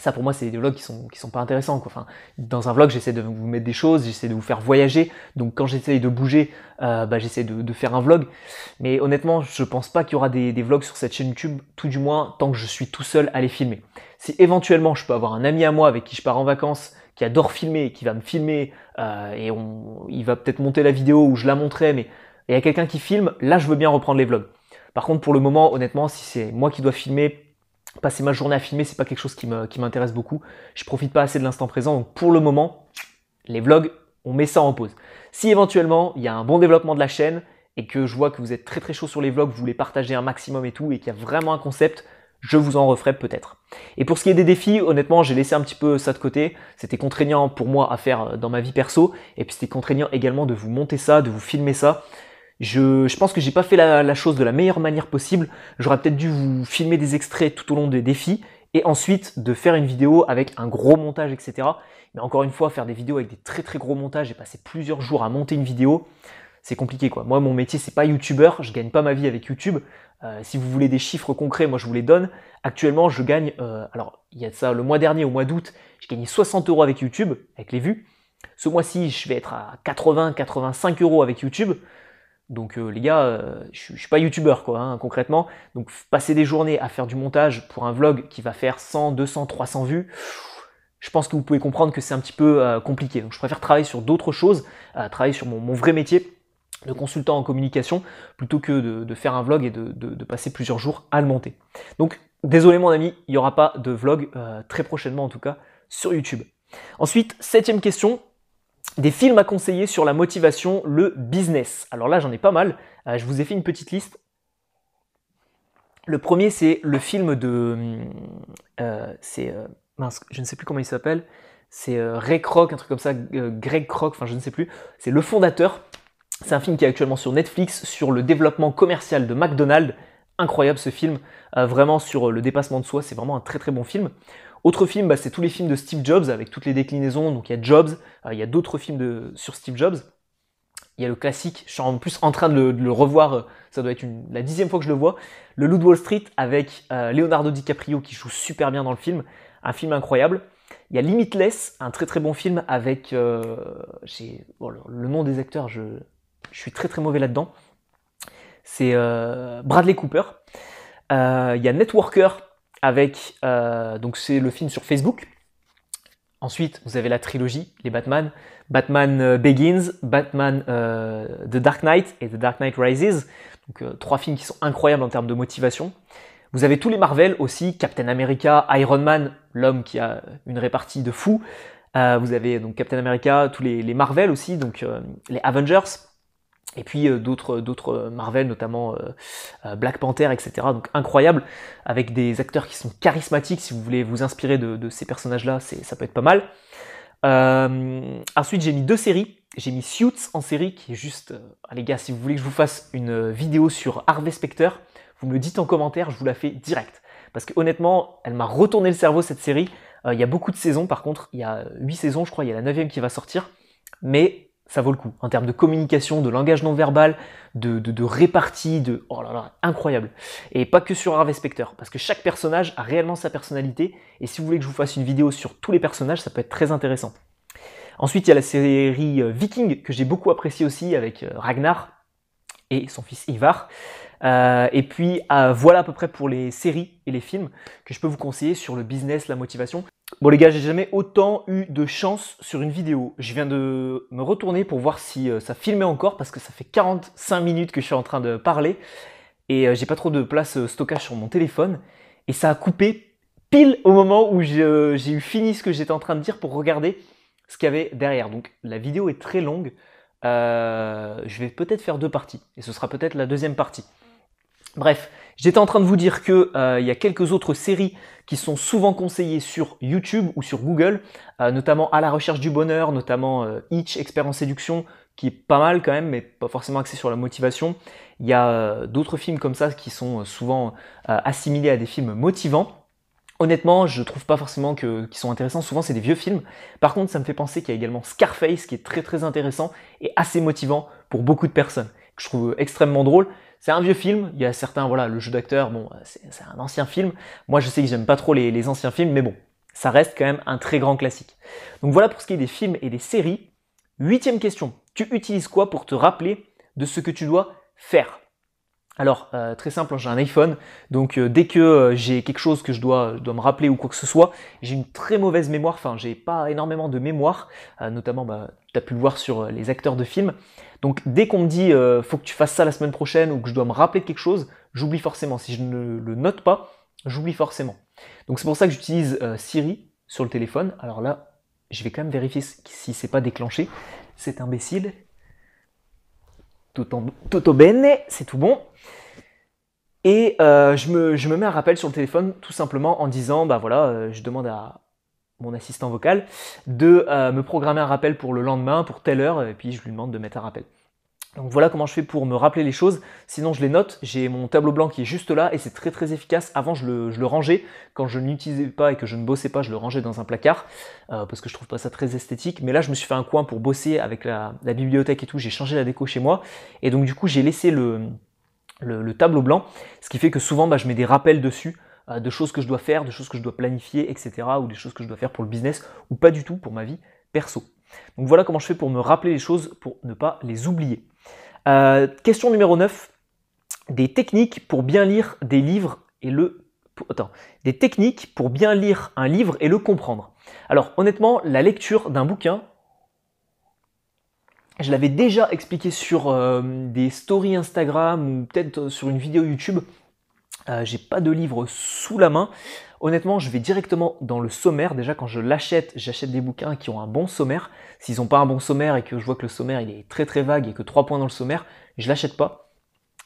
A: ça pour moi c'est des vlogs qui sont qui sont pas intéressants Enfin, dans un vlog j'essaie de vous mettre des choses, j'essaie de vous faire voyager. Donc quand euh, bah, j'essaie de bouger, j'essaie de, faire un vlog. Mais honnêtement je pense pas qu'il y aura des, des, vlogs sur cette chaîne YouTube, tout du moins tant que je suis tout seul à les filmer. Si éventuellement je peux avoir un ami à moi avec qui je pars en vacances, qui adore filmer, qui va me filmer euh, et on, il va peut-être monter la vidéo où je la montrerai, mais il y a quelqu'un qui filme, là je veux bien reprendre les vlogs. Par contre pour le moment honnêtement si c'est moi qui dois filmer passer ma journée à filmer, c'est pas quelque chose qui m'intéresse beaucoup. Je profite pas assez de l'instant présent. Donc pour le moment, les vlogs, on met ça en pause. Si éventuellement il y a un bon développement de la chaîne et que je vois que vous êtes très très chaud sur les vlogs, vous voulez partager un maximum et tout, et qu'il y a vraiment un concept, je vous en referai peut-être. Et pour ce qui est des défis, honnêtement, j'ai laissé un petit peu ça de côté. C'était contraignant pour moi à faire euh, dans ma vie perso, et puis c'était contraignant également de vous monter ça, de vous filmer ça. Je, pense que j'ai pas fait la, chose de la meilleure manière possible. J'aurais peut-être dû vous filmer des extraits tout au long des défis et ensuite de faire une vidéo avec un gros montage, etc. Mais encore une fois, faire des vidéos avec des très très gros montages et passer plusieurs jours à monter une vidéo, c'est compliqué quoi. Moi, mon métier, c'est pas youtubeur, je gagne pas ma vie avec YouTube. Euh, si vous voulez des chiffres concrets, moi je vous les donne. Actuellement, je gagne, euh, alors il y a ça le mois dernier, au mois d'août, j'ai gagné 60 euros avec YouTube, avec les vues. Ce mois-ci, je vais être à 80, 85 euros avec YouTube. Donc euh, les gars, euh, je, ne suis pas youtubeur quoi, hein, concrètement. Donc passer des journées à faire du montage pour un vlog qui va faire 100, 200, 300 vues, je pense que vous pouvez comprendre que c'est un petit peu euh, compliqué. Donc je préfère travailler sur d'autres choses, travailler sur mon, vrai métier de consultant en communication, plutôt que de, faire un vlog et de, de, passer plusieurs jours à le monter. Donc désolé mon ami, il n'y aura pas de vlog très prochainement en tout cas sur YouTube. Ensuite, septième question, des films à conseiller sur la motivation, le business. Alors là, j'en ai pas mal. Euh, je vous ai fait une petite liste. Le premier, c'est le film de. Euh, c'est. Euh, je ne sais plus comment il s'appelle. C'est Ray Kroc, un truc comme ça, Greg Kroc, enfin je ne sais plus. C'est Le Fondateur. C'est un film qui est actuellement sur Netflix sur le développement commercial de McDonald's. Incroyable ce film, vraiment sur le dépassement de soi, c'est vraiment un très très bon film. Autre film, bah, c'est tous les films de Steve Jobs avec toutes les déclinaisons. Donc il y a Jobs, euh, il y a d'autres films sur Steve Jobs. Il y a le classique, je suis en plus en train de le, revoir, euh, ça doit être la dixième fois que je le vois, le Loot Wall Street avec euh, Leonardo DiCaprio qui joue super bien dans le film, un film incroyable. Il y a Limitless, un très très bon film avec le nom des acteurs, je, suis très très mauvais là-dedans. C'est Bradley Cooper. Il y a Networker, avec euh, donc c'est le film sur Facebook. Ensuite, vous avez la trilogie, les Batman, Batman euh, Begins, Batman euh, The Dark Knight et The Dark Knight Rises. Donc trois films qui sont incroyables en termes de motivation. Vous avez tous les Marvel aussi, Captain America, Iron Man, l'homme qui a une répartie de fou. vous avez donc Captain America, tous les, les Marvel aussi, donc les Avengers et puis euh, d'autres, d'autres euh, Marvel, notamment euh, Black Panther, etc. Donc incroyable, avec des acteurs qui sont charismatiques, si vous voulez vous inspirer de, ces personnages-là, c'est, ça peut être pas mal. ensuite, j'ai mis deux séries. J'ai mis Suits en série, qui est juste... les gars, si vous voulez que je vous fasse une vidéo sur Harvey Specter, vous me dites en commentaire, je vous la fais direct. Parce que honnêtement, elle m'a retourné le cerveau, cette série. Il y a beaucoup de saisons, par contre, il y a 8 saisons, je crois, il y a la neuvième qui va sortir. Mais ça vaut le coup. En termes de communication, de langage non verbal, de, répartie, de... Oh là là, incroyable. Et pas que sur Harvey Specter, parce que chaque personnage a réellement sa personnalité, et si vous voulez que je vous fasse une vidéo sur tous les personnages, ça peut être très intéressant. Ensuite, il y a la série euh, Viking, que j'ai beaucoup appréciée aussi, avec euh, Ragnar et son fils Ivar. Euh, et puis voilà à peu près pour les séries et les films que je peux vous conseiller sur le business, la motivation. Bon les gars, j'ai jamais autant eu de chance sur une vidéo. Je viens de me retourner pour voir si euh, ça filmait encore parce que ça fait 45 minutes que je suis en train de parler et euh, j'ai pas trop de place euh, stockage sur mon téléphone et ça a coupé pile au moment où j'ai eu fini ce que j'étais en train de dire pour regarder ce qu'il y avait derrière. Donc la vidéo est très longue. je vais peut-être faire deux parties et ce sera peut-être la deuxième partie. Bref, j'étais en train de vous dire qu'il euh, y a quelques autres séries qui sont souvent conseillées sur YouTube ou sur Google, euh, notamment À la recherche du bonheur, notamment Each, Itch, Expert en séduction, qui est pas mal quand même, mais pas forcément axé sur la motivation. Il y a euh, d'autres films comme ça qui sont souvent assimilés à des films motivants. Honnêtement, je trouve pas forcément qu'ils sont intéressants. Souvent, c'est des vieux films. Par contre, ça me fait penser qu'il y a également Scarface qui est très très intéressant et assez motivant pour beaucoup de personnes. Que je trouve extrêmement drôle. C'est un vieux film, il y a certains, voilà, le jeu d'acteur, bon, euh, c'est un ancien film. Moi, je sais que j'aime pas trop les, les anciens films, mais bon, ça reste quand même un très grand classique. Donc voilà pour ce qui est des films et des séries. Huitième question, tu utilises quoi pour te rappeler de ce que tu dois faire alors, euh, très simple, hein, j'ai un iPhone, donc euh, dès que euh, j'ai quelque chose que je dois, me rappeler ou quoi que ce soit, j'ai une très mauvaise mémoire, enfin j'ai pas énormément de mémoire, notamment bah, tu as pu le voir sur les acteurs de films. Donc dès qu'on me dit faut que tu fasses ça la semaine prochaine ou que je dois me rappeler de quelque chose, j'oublie forcément. Si je ne le note pas, j'oublie forcément. Donc c'est pour ça que j'utilise Siri sur le téléphone. Alors là, je vais quand même vérifier si c'est pas déclenché. C'est imbécile, Toto, bene, c'est tout bon. Et euh, je, me, je, me, mets un rappel sur le téléphone tout simplement en disant, bah voilà, euh, je demande à mon assistant vocal de euh, me programmer un rappel pour le lendemain, pour telle heure, et puis je lui demande de mettre un rappel. Donc voilà comment je fais pour me rappeler les choses. Sinon, je les note. J'ai mon tableau blanc qui est juste là et c'est très très efficace. Avant, je le, rangeais. Quand je n'utilisais pas et que je ne bossais pas, je le rangeais dans un placard euh, parce que je trouve pas ça très esthétique. Mais là, je me suis fait un coin pour bosser avec la, bibliothèque et tout. J'ai changé la déco chez moi et donc du coup, j'ai laissé le, tableau blanc, ce qui fait que souvent, bah, je mets des rappels dessus euh, de choses que je dois faire, de choses que je dois planifier, etc. ou des choses que je dois faire pour le business ou pas du tout pour ma vie perso. Donc voilà comment je fais pour me rappeler les choses, pour ne pas les oublier. Euh, question numéro 9. Des techniques pour bien lire des livres et le... Attends. Des techniques pour bien lire un livre et le comprendre. Alors honnêtement, la lecture d'un bouquin, je l'avais déjà expliqué sur euh, des stories Instagram ou peut-être euh, sur une vidéo YouTube. j'ai pas de livre sous la main. Honnêtement, je vais directement dans le sommaire. Déjà, quand je l'achète, j'achète des bouquins qui ont un bon sommaire. S'ils n'ont pas un bon sommaire et que je vois que le sommaire il est très très vague et que trois points dans le sommaire, je l'achète pas.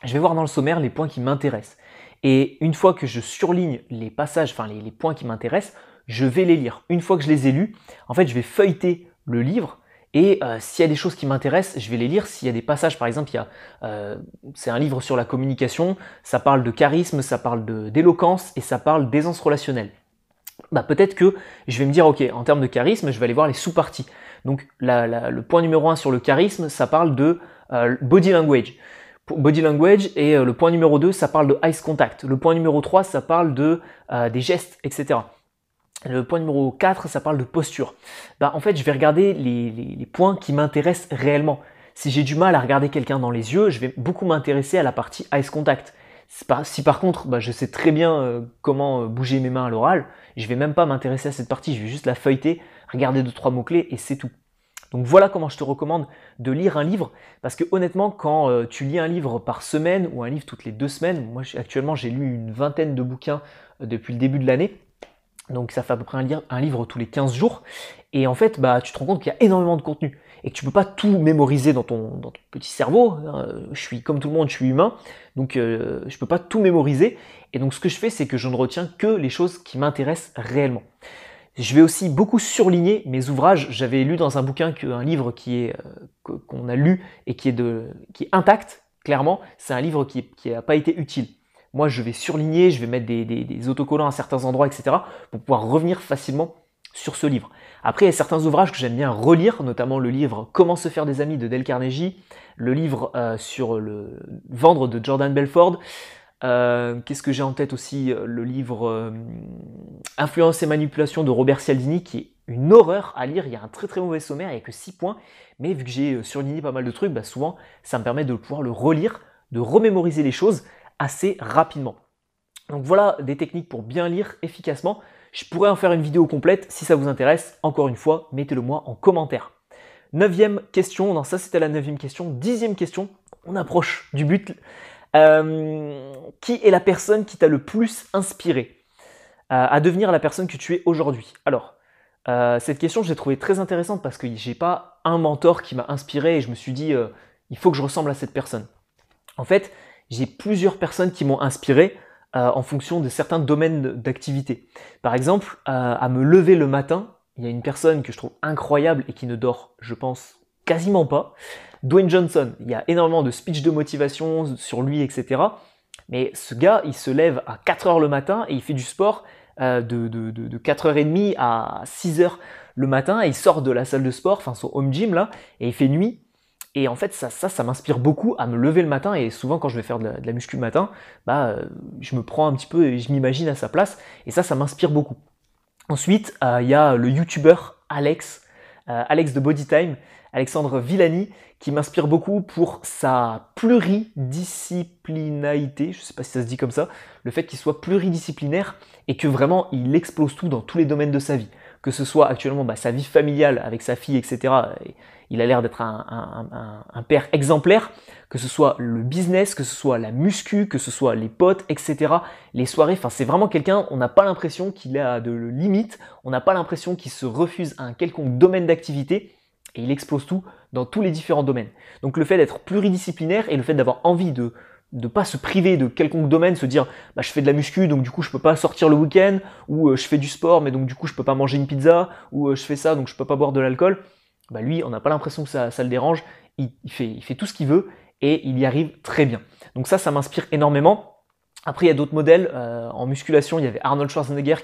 A: Je vais voir dans le sommaire les points qui m'intéressent. Et une fois que je surligne les passages, enfin les points qui m'intéressent, je vais les lire. Une fois que je les ai lus, en fait, je vais feuilleter le livre et euh, s'il y a des choses qui m'intéressent, je vais les lire. S'il y a des passages, par exemple, il y a, euh, c'est un livre sur la communication, ça parle de charisme, ça parle de, d'éloquence et ça parle d'aisance relationnelle. Bah, peut-être que je vais me dire, ok, en termes de charisme, je vais aller voir les sous-parties. Donc le point numéro un sur le charisme, ça parle de euh, body language. Body language et le point numéro 2, ça parle de eyes contact. Le point numéro 3, ça parle de des gestes, etc. Le point numéro 4, ça parle de posture. Bah, en fait, je vais regarder les, points qui m'intéressent réellement. Si j'ai du mal à regarder quelqu'un dans les yeux, je vais beaucoup m'intéresser à la partie eyes contact. Si par contre, bah, je sais très bien euh, comment euh, bouger mes mains à l'oral, je vais même pas m'intéresser à cette partie, je vais juste la feuilleter, regarder deux trois mots clés et c'est tout. Donc voilà comment je te recommande de lire un livre, parce que honnêtement, quand euh, tu lis un livre par semaine ou un livre toutes les deux semaines, moi actuellement j'ai lu une vingtaine de bouquins depuis le début de l'année, donc ça fait à peu près un, livre tous les 15 jours. Et en fait, bah, tu te rends compte qu'il y a énormément de contenu et que tu peux pas tout mémoriser dans ton, petit cerveau. Hein. je suis comme tout le monde, je suis humain, donc je euh, je peux pas tout mémoriser. Et donc ce que je fais, c'est que je ne retiens que les choses qui m'intéressent réellement. Je vais aussi beaucoup surligner mes ouvrages. J'avais lu dans un bouquin qu'un livre qui est euh, qu'on a lu et qui est de qui intact. Clairement, c'est un livre qui n'a pas été utile moi je vais surligner, je vais mettre des, autocollants à certains endroits, etc., pour pouvoir revenir facilement sur ce livre. Après, il y a certains ouvrages que j'aime bien relire, notamment le livre Comment se faire des amis de Del Carnegie, le livre euh, sur le vendre de Jordan Belford. Euh, qu'est-ce que j'ai en tête aussi euh, Le livre Influence et manipulation de Robert Cialdini, qui est une horreur à lire. Il y a un très très mauvais sommaire, il n'y a que 6 points. Mais vu que j'ai surligné pas mal de trucs, bah, souvent ça me permet de pouvoir le relire, de remémoriser les choses assez rapidement. Donc voilà des techniques pour bien lire efficacement. Je pourrais en faire une vidéo complète si ça vous intéresse. Encore une fois, mettez-le moi en commentaire. Neuvième question, non ça c'était la neuvième question. Dixième question, on approche du but. Euh, qui est la personne qui t'a le plus inspiré euh, à devenir la personne que tu es aujourd'hui Alors, euh, cette question, je l'ai trouvée très intéressante parce que j'ai pas un mentor qui m'a inspiré et je me suis dit, il faut que je ressemble à cette personne. En fait, j'ai plusieurs personnes qui m'ont inspiré euh, en fonction de certains domaines d'activité. Par exemple, euh, à me lever le matin, il y a une personne que je trouve incroyable et qui ne dort, je pense, quasiment pas. Dwayne Johnson, il y a énormément de speeches de motivation sur lui, etc. Mais ce gars, il se lève à 4h le matin et il fait du sport euh, de, de 4h30 à 6h le matin il sort de la salle de sport, enfin son home gym là, et il fait nuit et en fait, ça, ça, m'inspire beaucoup à me lever le matin. Et souvent, quand je vais faire de la, muscu le matin, bah, euh, je me prends un petit peu et je m'imagine à sa place. Et ça, ça m'inspire beaucoup. Ensuite, euh, il y a le YouTuber Alex, euh, Alex de Bodytime, Alexandre Villani, qui m'inspire beaucoup pour sa pluridisciplinarité, je ne sais pas si ça se dit comme ça, le fait qu'il soit pluridisciplinaire et que vraiment il explose tout dans tous les domaines de sa vie. Que ce soit actuellement bah, sa vie familiale avec sa fille, etc il a l'air d'être un, père exemplaire, que ce soit le business, que ce soit la muscu, que ce soit les potes, etc. Les soirées, enfin c'est vraiment quelqu'un, on n'a pas l'impression qu'il a de limites, on n'a pas l'impression qu'il se refuse à un quelconque domaine d'activité, et il explose tout dans tous les différents domaines. Donc le fait d'être pluridisciplinaire et le fait d'avoir envie de ne pas se priver de quelconque domaine, se dire bah, je fais de la muscu donc du coup je peux pas sortir le week-end, ou euh, je fais du sport mais donc du coup je peux pas manger une pizza, ou euh, je fais ça donc je peux pas boire de l'alcool. Bah, lui, on n'a pas l'impression que ça, le dérange, il, fait, tout ce qu'il veut et il y arrive très bien. Donc ça, ça m'inspire énormément. Après, il y a d'autres modèles. Euh, en musculation, il y avait Arnold Schwarzenegger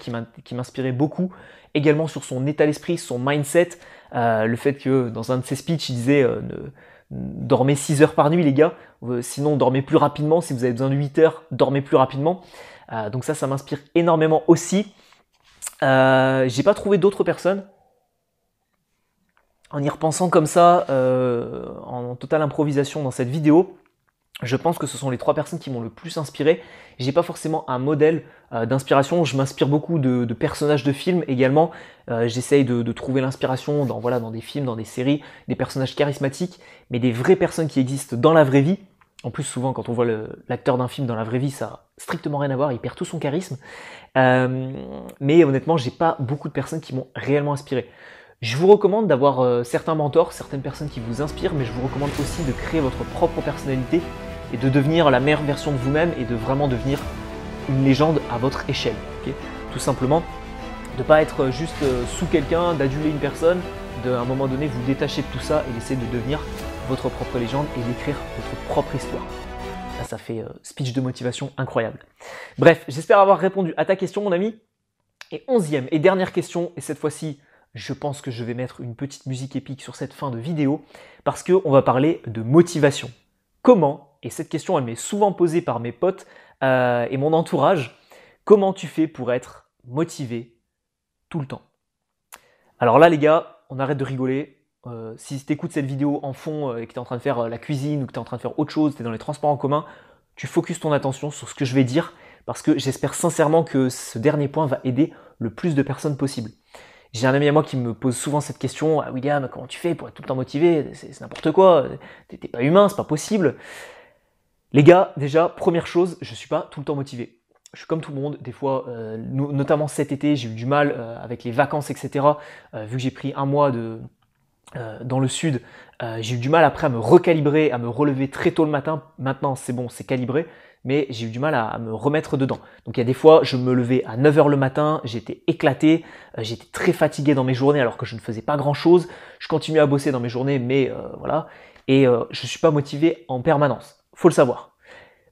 A: qui m'inspirait beaucoup, également sur son état d'esprit, son mindset, euh, le fait que dans un de ses speeches, il disait euh, dormez 6 heures par nuit, les gars, sinon dormez plus rapidement, si vous avez besoin de 8 heures, dormez plus rapidement. donc ça, ça m'inspire énormément aussi. J'ai pas trouvé d'autres personnes, en y repensant comme ça, euh, en totale improvisation dans cette vidéo, je pense que ce sont les trois personnes qui m'ont le plus inspiré. J'ai pas forcément un modèle euh, d'inspiration. Je m'inspire beaucoup de, personnages de films également. Euh, j'essaye de, trouver l'inspiration dans voilà dans des films, dans des séries, des personnages charismatiques, mais des vraies personnes qui existent dans la vraie vie. En plus, souvent, quand on voit l'acteur d'un film dans la vraie vie, ça a strictement rien à voir. Il perd tout son charisme. mais honnêtement, j'ai pas beaucoup de personnes qui m'ont réellement inspiré. Je vous recommande d'avoir euh, certains mentors, certaines personnes qui vous inspirent, mais je vous recommande aussi de créer votre propre personnalité et de devenir la meilleure version de vous-même et de vraiment devenir une légende à votre échelle. Okay Tout simplement, de ne pas être juste euh, sous quelqu'un, d'aduler une personne, de, un moment donné vous détacher de tout ça et d'essayer de devenir votre propre légende et d'écrire votre propre histoire. Là, ça fait euh, speech de motivation incroyable. Bref, j'espère avoir répondu à ta question, mon ami. Et onzième et dernière question, et cette fois-ci, je pense que je vais mettre une petite musique épique sur cette fin de vidéo parce qu'on va parler de motivation. Comment, et cette question elle m'est souvent posée par mes potes euh, et mon entourage, comment tu fais pour être motivé tout le temps Alors là les gars, on arrête de rigoler. Euh, si tu écoutes cette vidéo en fond euh, et que tu es en train de faire la cuisine ou que tu es en train de faire autre chose, tu es dans les transports en commun, tu focuses ton attention sur ce que je vais dire parce que j'espère sincèrement que ce dernier point va aider le plus de personnes possible. J'ai un ami à moi qui me pose souvent cette question ah, William, comment tu fais pour être tout le temps motivé C'est n'importe quoi, t'es pas humain, c'est pas possible. Les gars, déjà, première chose, je suis pas tout le temps motivé. Je suis comme tout le monde, des fois, euh, notamment cet été, j'ai eu du mal euh, avec les vacances, etc. Euh, vu que j'ai pris un mois de, euh, dans le sud, euh, j'ai eu du mal après à me recalibrer, à me relever très tôt le matin. Maintenant, c'est bon, c'est calibré, mais j'ai eu du mal à, me remettre dedans. Donc il y a des fois, je me levais à 9h le matin, j'étais éclaté, euh, j'étais très fatigué dans mes journées alors que je ne faisais pas grand-chose. Je continuais à bosser dans mes journées, mais voilà. Et je ne suis pas motivé en permanence. Faut le savoir.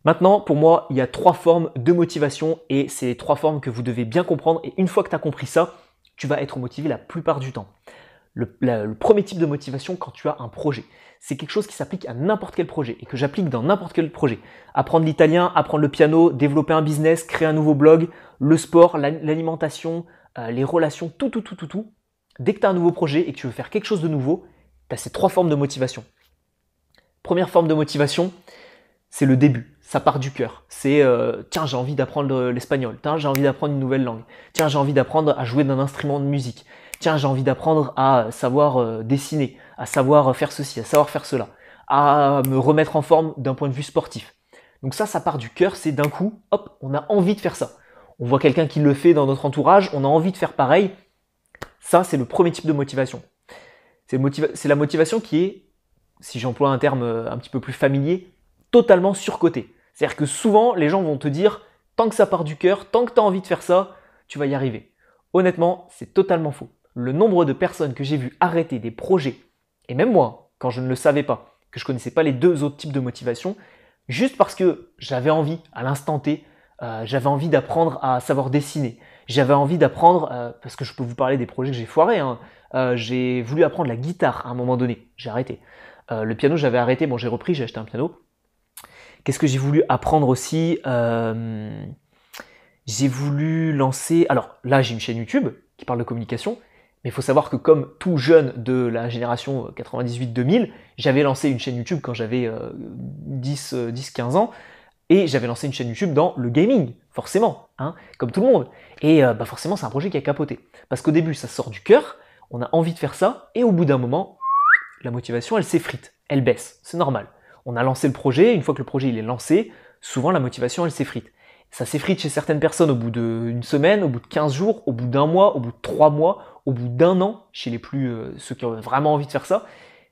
A: Maintenant, pour moi, il y a trois formes de motivation et c'est les trois formes que vous devez bien comprendre. Et une fois que tu as compris ça, tu vas être motivé la plupart du temps le, premier type de motivation quand tu as un projet. C'est quelque chose qui s'applique à n'importe quel projet et que j'applique dans n'importe quel projet. Apprendre l'italien, apprendre le piano, développer un business, créer un nouveau blog, le sport, l'alimentation, euh, les relations, tout, tout, tout, tout, tout. Dès que tu as un nouveau projet et que tu veux faire quelque chose de nouveau, tu as ces trois formes de motivation. Première forme de motivation, c'est le début. Ça part du cœur. C'est euh, tiens, j'ai envie d'apprendre euh, l'espagnol. Tiens, j'ai envie d'apprendre une nouvelle langue. Tiens, j'ai envie d'apprendre à jouer d'un instrument de musique tiens, j'ai envie d'apprendre à savoir euh, dessiner, à savoir euh, faire ceci, à savoir faire cela, à me remettre en forme d'un point de vue sportif. Donc ça, ça part du cœur, c'est d'un coup, hop, on a envie de faire ça. On voit quelqu'un qui le fait dans notre entourage, on a envie de faire pareil. Ça, c'est le premier type de motivation. C'est la motivation qui est, si j'emploie un terme euh, un petit peu plus familier, totalement surcotée. C'est-à-dire que souvent, les gens vont te dire, tant que ça part du cœur, tant que tu as envie de faire ça, tu vas y arriver. Honnêtement, c'est totalement faux le nombre de personnes que j'ai vu arrêter des projets, et même moi, quand je ne le savais pas, que je connaissais pas les deux autres types de motivation, juste parce que j'avais envie à l'instant T, euh, j'avais envie d'apprendre à savoir dessiner, j'avais envie d'apprendre, euh, parce que je peux vous parler des projets que j'ai foirés, hein. euh, j'ai voulu apprendre la guitare à un moment donné, j'ai arrêté. le piano, j'avais arrêté, bon, j'ai repris, j'ai acheté un piano. Qu'est-ce que j'ai voulu apprendre aussi J'ai voulu lancer. Alors là, j'ai une chaîne YouTube qui parle de communication, il faut savoir que comme tout jeune de la génération 98-2000, j'avais lancé une chaîne YouTube quand j'avais 10-15 euh, euh, ans, et j'avais lancé une chaîne YouTube dans le gaming, forcément, hein, comme tout le monde. Et euh, bah forcément, c'est un projet qui a capoté. Parce qu'au début, ça sort du cœur, on a envie de faire ça, et au bout d'un moment, la motivation, elle s'effrite, elle baisse, c'est normal. On a lancé le projet, une fois que le projet il est lancé, souvent la motivation, elle s'effrite ça s'effrite chez certaines personnes au bout d'une semaine, au bout de 15 jours, au bout d'un mois, au bout de 3 mois, au bout d'un an, chez les plus euh, ceux qui ont vraiment envie de faire ça,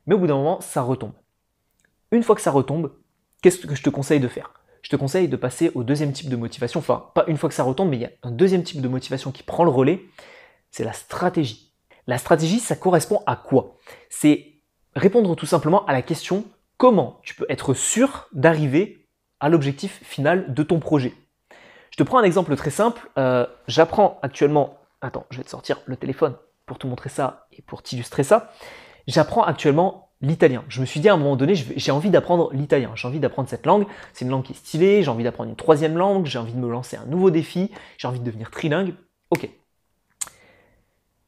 A: mais au bout d'un moment, ça retombe. Une fois que ça retombe, qu'est-ce que je te conseille de faire Je te conseille de passer au deuxième type de motivation, enfin pas une fois que ça retombe, mais il y a un deuxième type de motivation qui prend le relais, c'est la stratégie. La stratégie, ça correspond à quoi C'est répondre tout simplement à la question comment tu peux être sûr d'arriver à l'objectif final de ton projet. Je te prends un exemple très simple. Euh, j'apprends actuellement. Attends, je vais te sortir le téléphone pour te montrer ça et pour t'illustrer ça. J'apprends actuellement l'italien. Je me suis dit à un moment donné, j'ai envie d'apprendre l'italien. J'ai envie d'apprendre cette langue. C'est une langue qui est stylée. J'ai envie d'apprendre une troisième langue. J'ai envie de me lancer un nouveau défi. J'ai envie de devenir trilingue. Ok.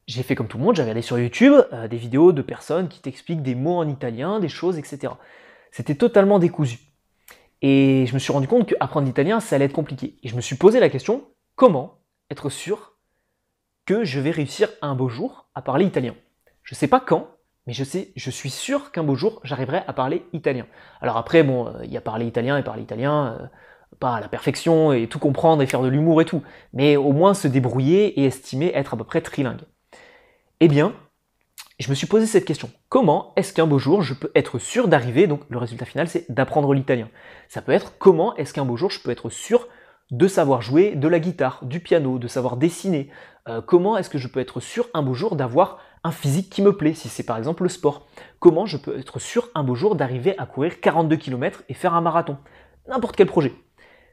A: J'ai fait comme tout le monde. J'ai regardé sur YouTube euh, des vidéos de personnes qui t'expliquent des mots en italien, des choses, etc. C'était totalement décousu. Et je me suis rendu compte qu'apprendre l'italien, ça allait être compliqué. Et je me suis posé la question, comment être sûr que je vais réussir un beau jour à parler italien Je ne sais pas quand, mais je sais, je suis sûr qu'un beau jour, j'arriverai à parler italien. Alors après, bon, euh, il y a parler italien et parler italien, euh, pas à la perfection et tout comprendre et faire de l'humour et tout, mais au moins se débrouiller et estimer être à peu près trilingue. Eh bien, et je me suis posé cette question. Comment est-ce qu'un beau jour je peux être sûr d'arriver Donc le résultat final c'est d'apprendre l'italien. Ça peut être comment est-ce qu'un beau jour je peux être sûr de savoir jouer de la guitare, du piano, de savoir dessiner. Euh, comment est-ce que je peux être sûr un beau jour d'avoir un physique qui me plaît, si c'est par exemple le sport. Comment je peux être sûr un beau jour d'arriver à courir 42 km et faire un marathon. N'importe quel projet.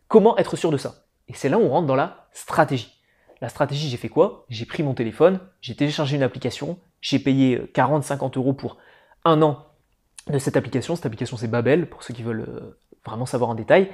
A: Comment être sûr de ça Et c'est là où on rentre dans la stratégie. La stratégie, j'ai fait quoi J'ai pris mon téléphone, j'ai téléchargé une application, j'ai payé 40-50 euh, euros pour un an de cette application. Cette application, c'est Babel, pour ceux qui veulent euh, vraiment savoir en détail.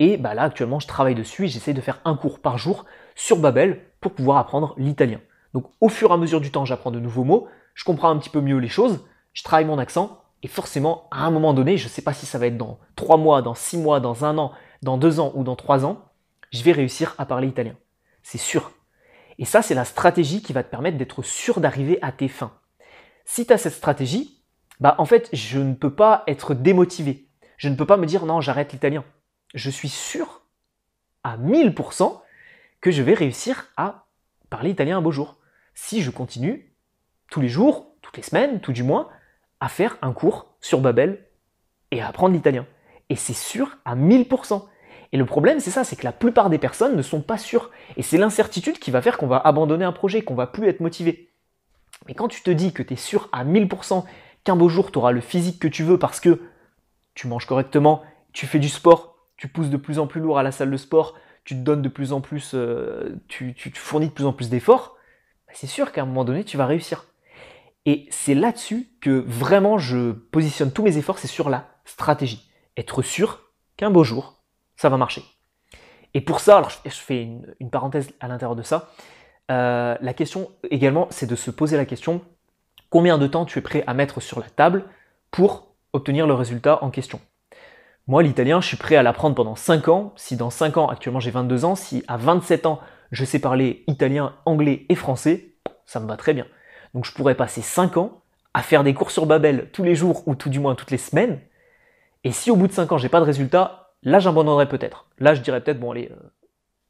A: Et bah là, actuellement, je travaille dessus j'essaie de faire un cours par jour sur Babel pour pouvoir apprendre l'italien. Donc, au fur et à mesure du temps, j'apprends de nouveaux mots, je comprends un petit peu mieux les choses, je travaille mon accent, et forcément, à un moment donné, je sais pas si ça va être dans trois mois, dans six mois, dans un an, dans deux ans ou dans trois ans, je vais réussir à parler italien. C'est sûr. Et ça, c'est la stratégie qui va te permettre d'être sûr d'arriver à tes fins. Si tu as cette stratégie, bah en fait, je ne peux pas être démotivé. Je ne peux pas me dire non, j'arrête l'italien. Je suis sûr à 1000% que je vais réussir à parler italien un beau jour. Si je continue tous les jours, toutes les semaines, tout du moins, à faire un cours sur Babel et à apprendre l'italien. Et c'est sûr à 1000%. Et le problème, c'est ça, c'est que la plupart des personnes ne sont pas sûres. Et c'est l'incertitude qui va faire qu'on va abandonner un projet, qu'on va plus être motivé. Mais quand tu te dis que tu es sûr à 1000% qu'un beau jour tu auras le physique que tu veux parce que tu manges correctement, tu fais du sport, tu pousses de plus en plus lourd à la salle de sport, tu te donnes de plus en plus, euh, tu, fournis de plus en plus d'efforts, bah, c'est sûr qu'à un moment donné tu vas réussir. Et c'est là-dessus que vraiment je positionne tous mes efforts, c'est sur la stratégie. Être sûr qu'un beau jour, ça va marcher. Et pour ça, alors je fais une, parenthèse à l'intérieur de ça, euh, la question également, c'est de se poser la question, combien de temps tu es prêt à mettre sur la table pour obtenir le résultat en question Moi, l'italien, je suis prêt à l'apprendre pendant 5 ans. Si dans 5 ans, actuellement j'ai 22 ans, si à 27 ans, je sais parler italien, anglais et français, ça me va très bien. Donc je pourrais passer 5 ans à faire des cours sur Babel tous les jours ou tout du moins toutes les semaines. Et si au bout de 5 ans, j'ai pas de résultat, Là, j'abandonnerais peut-être. Là, je dirais peut-être, bon, allez, euh,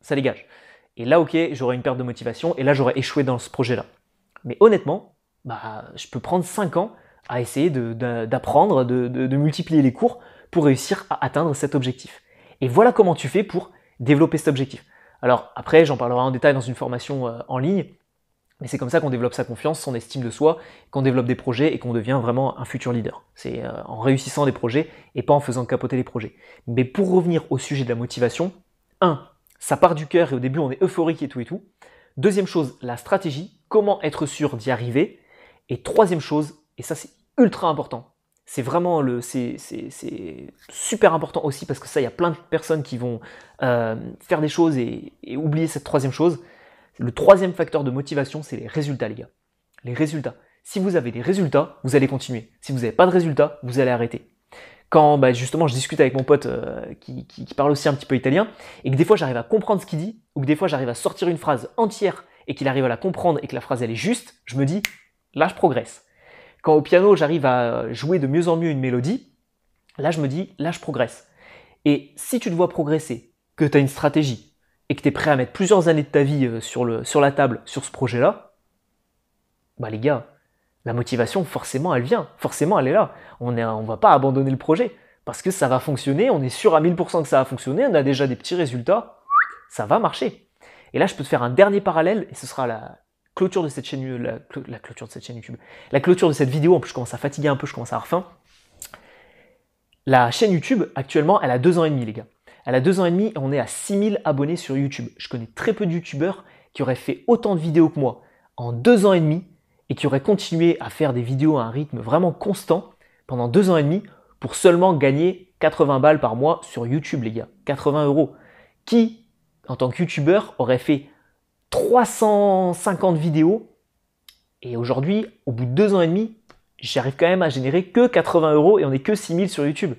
A: ça dégage. Et là, ok, j'aurais une perte de motivation et là, j'aurais échoué dans ce projet-là. Mais honnêtement, bah, je peux prendre 5 ans à essayer d'apprendre, de, multiplier les cours pour réussir à atteindre cet objectif. Et voilà comment tu fais pour développer cet objectif. Alors après, j'en parlerai en détail dans une formation euh, en ligne, mais c'est comme ça qu'on développe sa confiance, son estime de soi, qu'on développe des projets et qu'on devient vraiment un futur leader. C'est euh, en réussissant des projets et pas en faisant capoter les projets. Mais pour revenir au sujet de la motivation, un, Ça part du cœur et au début on est euphorique et tout et tout. Deuxième chose, la stratégie, comment être sûr d'y arriver. Et troisième chose, et ça c'est ultra important, c'est vraiment le, c'est, super important aussi parce que ça, il y a plein de personnes qui vont euh, faire des choses et oublier cette troisième chose, le troisième facteur de motivation, c'est les résultats, les gars. Les résultats. Si vous avez des résultats, vous allez continuer. Si vous n'avez pas de résultats, vous allez arrêter. Quand bah, justement je discute avec mon pote euh, qui, qui, parle aussi un petit peu italien, et que des fois j'arrive à comprendre ce qu'il dit, ou que des fois j'arrive à sortir une phrase entière et qu'il arrive à la comprendre et que la phrase elle est juste, je me dis, là je progresse. Quand au piano j'arrive à jouer de mieux en mieux une mélodie, là je me dis, là je progresse. Et si tu te vois progresser, que tu as une stratégie, et que tu es prêt à mettre plusieurs années de ta vie euh, sur, le, sur la table sur ce projet-là, bah les gars, la motivation, forcément, elle vient, forcément, elle est là. On ne on va pas abandonner le projet, parce que ça va fonctionner, on est sûr à 1000% que ça va fonctionner, on a déjà des petits résultats, ça va marcher. Et là, je peux te faire un dernier parallèle, et ce sera la clôture de cette chaîne, euh, la clôture de cette chaîne YouTube, la clôture de cette vidéo, en plus je commence à fatiguer un peu, je commence à avoir faim. La chaîne YouTube, actuellement, elle a deux ans et demi, les gars. Elle a deux ans et demi et on est à 6000 abonnés sur YouTube. Je connais très peu de YouTubeurs qui auraient fait autant de vidéos que moi en deux ans et demi et qui auraient continué à faire des vidéos à un rythme vraiment constant pendant deux ans et demi pour seulement gagner 80 balles par mois sur YouTube, les gars. 80 euros. Qui, en tant que YouTubeur, aurait fait 350 vidéos et aujourd'hui, au bout de deux ans et demi, j'arrive quand même à générer que 80 euros et on est que 6000 sur YouTube.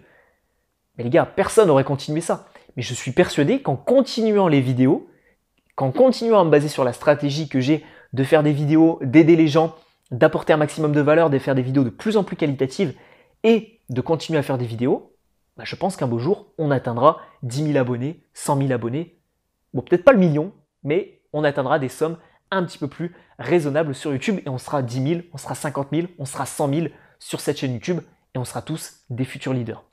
A: Mais les gars, personne n'aurait continué ça mais je suis persuadé qu'en continuant les vidéos, qu'en continuant à me baser sur la stratégie que j'ai de faire des vidéos, d'aider les gens, d'apporter un maximum de valeur, de faire des vidéos de plus en plus qualitatives et de continuer à faire des vidéos, bah, je pense qu'un beau jour, on atteindra 10 000 abonnés, 100 000 abonnés, bon peut-être pas le million, mais on atteindra des sommes un petit peu plus raisonnables sur YouTube et on sera 10 000, on sera 50 000, on sera 100 000 sur cette chaîne YouTube et on sera tous des futurs leaders.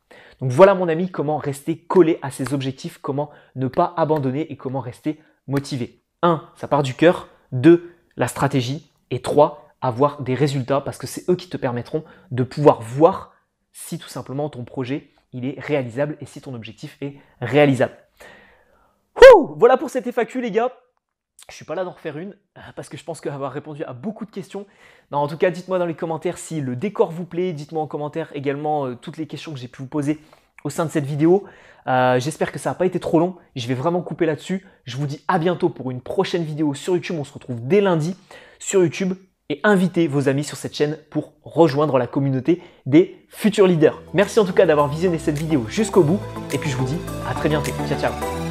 A: Donc voilà mon ami comment rester collé à ses objectifs, comment ne pas abandonner et comment rester motivé. 1. Ça part du cœur. 2. La stratégie. Et 3. Avoir des résultats parce que c'est eux qui te permettront de pouvoir voir si tout simplement ton projet il est réalisable et si ton objectif est réalisable. voilà pour cette FAQ les gars. Je suis pas là d'en refaire une euh, parce que je pense qu'avoir répondu à beaucoup de questions. en tout cas, dites-moi dans les commentaires si le décor vous plaît. Dites-moi en commentaire également euh, toutes les questions que j'ai pu vous poser au sein de cette vidéo. Euh, j'espère que ça n'a pas été trop long. Je vais vraiment couper là-dessus. Je vous dis à bientôt pour une prochaine vidéo sur YouTube. On se retrouve dès lundi sur YouTube et invitez vos amis sur cette chaîne pour rejoindre la communauté des futurs leaders. Merci en tout cas d'avoir visionné cette vidéo jusqu'au bout et puis je vous dis à très bientôt. Ciao ciao